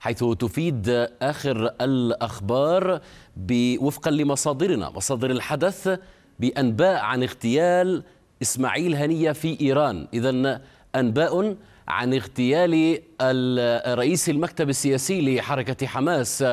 حيث تفيد آخر الأخبار وفقا لمصادرنا مصادر الحدث بأنباء عن اغتيال إسماعيل هنية في إيران إذا أنباء عن اغتيال رئيس المكتب السياسي لحركة حماس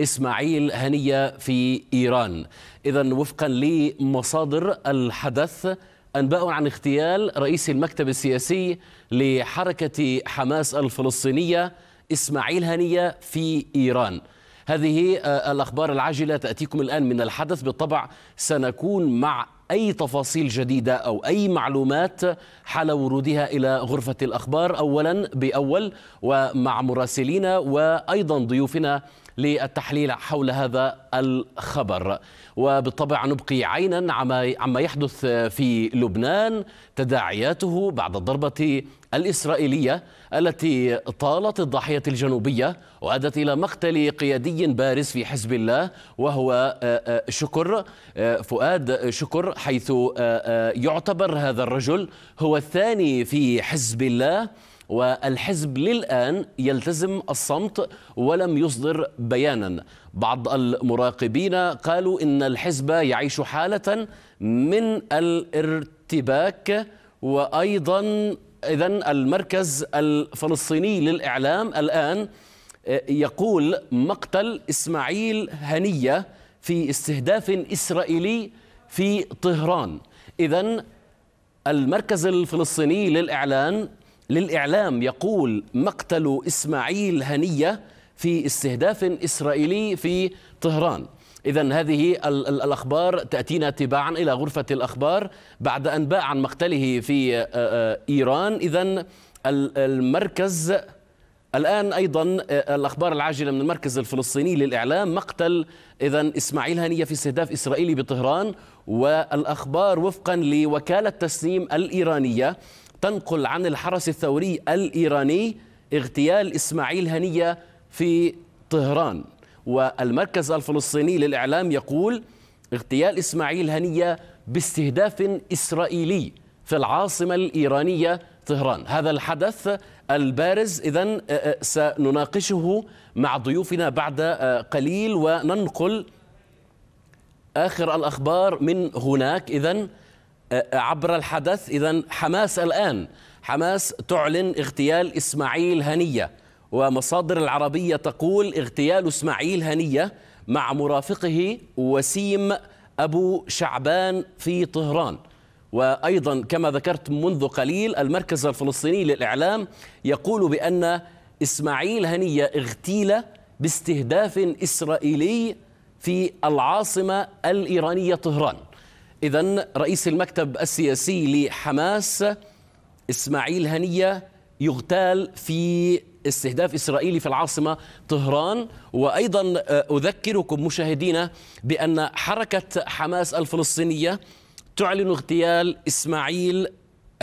إسماعيل هنية في إيران إذا وفقا لمصادر الحدث أنباء عن اغتيال رئيس المكتب السياسي لحركة حماس الفلسطينية إسماعيل هنية في إيران هذه آه، الأخبار العاجلة تأتيكم الآن من الحدث بالطبع سنكون مع أي تفاصيل جديدة أو أي معلومات حال ورودها إلى غرفة الأخبار أولا بأول ومع مراسلينا وأيضا ضيوفنا للتحليل حول هذا الخبر وبالطبع نبقي عينا عما يحدث في لبنان تداعياته بعد الضربة الإسرائيلية التي طالت الضاحية الجنوبية وأدت إلى مقتل قيادي بارز في حزب الله وهو آه، آه، شكر آه، فؤاد شكر حيث يعتبر هذا الرجل هو الثاني في حزب الله والحزب للآن يلتزم الصمت ولم يصدر بيانا بعض المراقبين قالوا إن الحزب يعيش حالة من الارتباك وأيضا إذا المركز الفلسطيني للإعلام الآن يقول مقتل إسماعيل هنية في استهداف إسرائيلي في طهران إذا المركز الفلسطيني للإعلان للإعلام يقول مقتل إسماعيل هنية في استهداف إسرائيلي في طهران إذا هذه الأخبار تأتينا تباعا إلى غرفة الأخبار بعد أنباء عن مقتله في إيران إذا المركز الآن أيضا الأخبار العاجلة من المركز الفلسطيني للإعلام مقتل إذا إسماعيل هنية في استهداف إسرائيلي بطهران والأخبار وفقا لوكالة تسنيم الإيرانية تنقل عن الحرس الثوري الإيراني اغتيال إسماعيل هنية في طهران والمركز الفلسطيني للإعلام يقول اغتيال إسماعيل هنية باستهداف إسرائيلي في العاصمة الإيرانية طهران هذا الحدث البارز إذا سنناقشه مع ضيوفنا بعد قليل وننقل آخر الأخبار من هناك إذا عبر الحدث إذا حماس الآن حماس تعلن اغتيال إسماعيل هنية ومصادر العربية تقول اغتيال إسماعيل هنية مع مرافقه وسيم أبو شعبان في طهران وأيضا كما ذكرت منذ قليل المركز الفلسطيني للإعلام يقول بأن إسماعيل هنية اغتيل باستهداف إسرائيلي في العاصمة الإيرانية طهران إذا رئيس المكتب السياسي لحماس إسماعيل هنية يغتال في استهداف إسرائيلي في العاصمة طهران وأيضا آه، أذكركم مشاهدينا بأن حركة حماس الفلسطينية تعلن اغتيال إسماعيل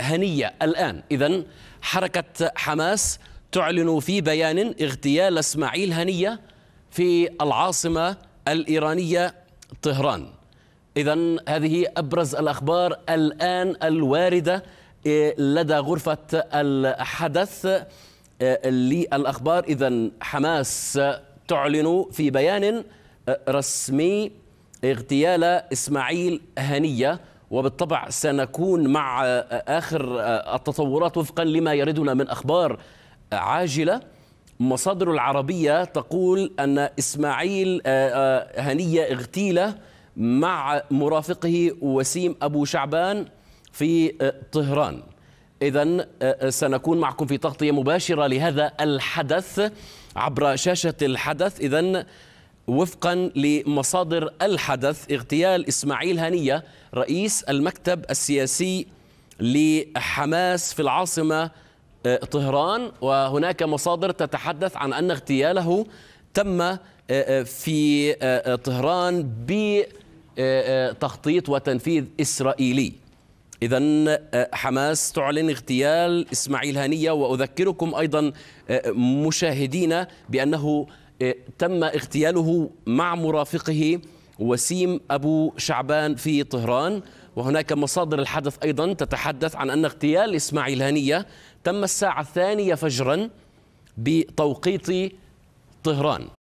هنية الآن إذا حركة حماس تعلن في بيان اغتيال إسماعيل هنية في العاصمة الإيرانية طهران إذا هذه أبرز الأخبار الآن الواردة إيه، لدى غرفة الحدث إيه، للأخبار إذا حماس تعلن في بيان إيه، رسمي اغتيال إسماعيل هنية وبالطبع سنكون مع آخر التطورات وفقا لما يردنا من أخبار عاجلة مصادر العربية تقول أن إسماعيل هنية اغتيله مع مرافقه وسيم أبو شعبان في آه، طهران إذا آه، آه، سنكون معكم في تغطية مباشرة لهذا الحدث عبر شاشة الحدث إذا وفقا لمصادر الحدث اغتيال إسماعيل هنية رئيس المكتب السياسي لحماس في العاصمة طهران وهناك مصادر تتحدث عن أن اغتياله تم في طهران ب آه، آه، تخطيط وتنفيذ إسرائيلي إذا آه، حماس تعلن اغتيال إسماعيل هنية وأذكركم أيضا مشاهدينا بأنه تم اغتياله مع مرافقه وسيم أبو شعبان في طهران وهناك مصادر الحدث أيضا تتحدث عن أن اغتيال إسماعيل هنية تم الساعة الثانية فجرا بتوقيت طهران